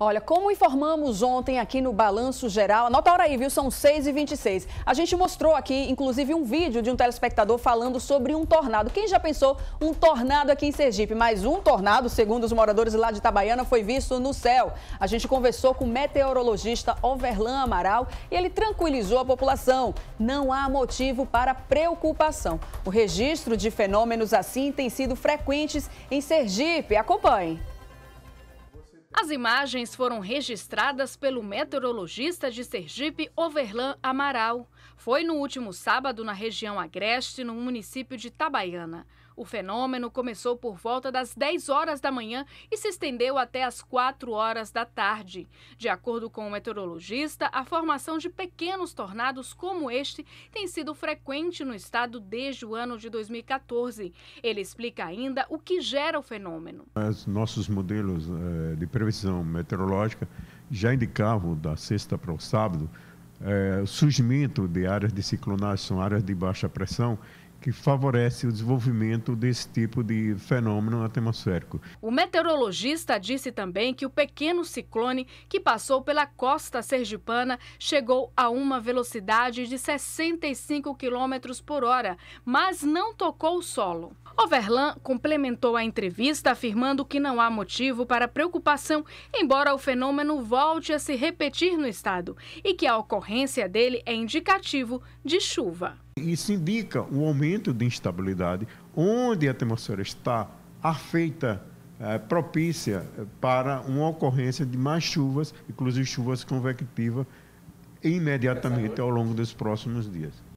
Olha, como informamos ontem aqui no Balanço Geral, anota a hora aí, viu? São 6h26. A gente mostrou aqui, inclusive, um vídeo de um telespectador falando sobre um tornado. Quem já pensou um tornado aqui em Sergipe? Mas um tornado, segundo os moradores lá de Itabaiana, foi visto no céu. A gente conversou com o meteorologista Overlan Amaral e ele tranquilizou a população. Não há motivo para preocupação. O registro de fenômenos assim tem sido frequentes em Sergipe. Acompanhe. As imagens foram registradas pelo meteorologista de Sergipe, Overlan Amaral. Foi no último sábado na região Agreste, no município de Tabaiana. O fenômeno começou por volta das 10 horas da manhã e se estendeu até as 4 horas da tarde. De acordo com o meteorologista, a formação de pequenos tornados como este tem sido frequente no estado desde o ano de 2014. Ele explica ainda o que gera o fenômeno. Os nossos modelos eh, de previsão meteorológica já indicavam da sexta para o sábado é, surgimento de áreas de ciclonagem, são áreas de baixa pressão, que favorece o desenvolvimento desse tipo de fenômeno atmosférico. O meteorologista disse também que o pequeno ciclone que passou pela costa sergipana chegou a uma velocidade de 65 km por hora, mas não tocou o solo. Overlan complementou a entrevista afirmando que não há motivo para preocupação, embora o fenômeno volte a se repetir no estado e que a ocorrência dele é indicativo de chuva. Isso indica um aumento de instabilidade onde a atmosfera está afeita é, propícia para uma ocorrência de mais chuvas, inclusive chuvas convectivas, imediatamente ao longo dos próximos dias.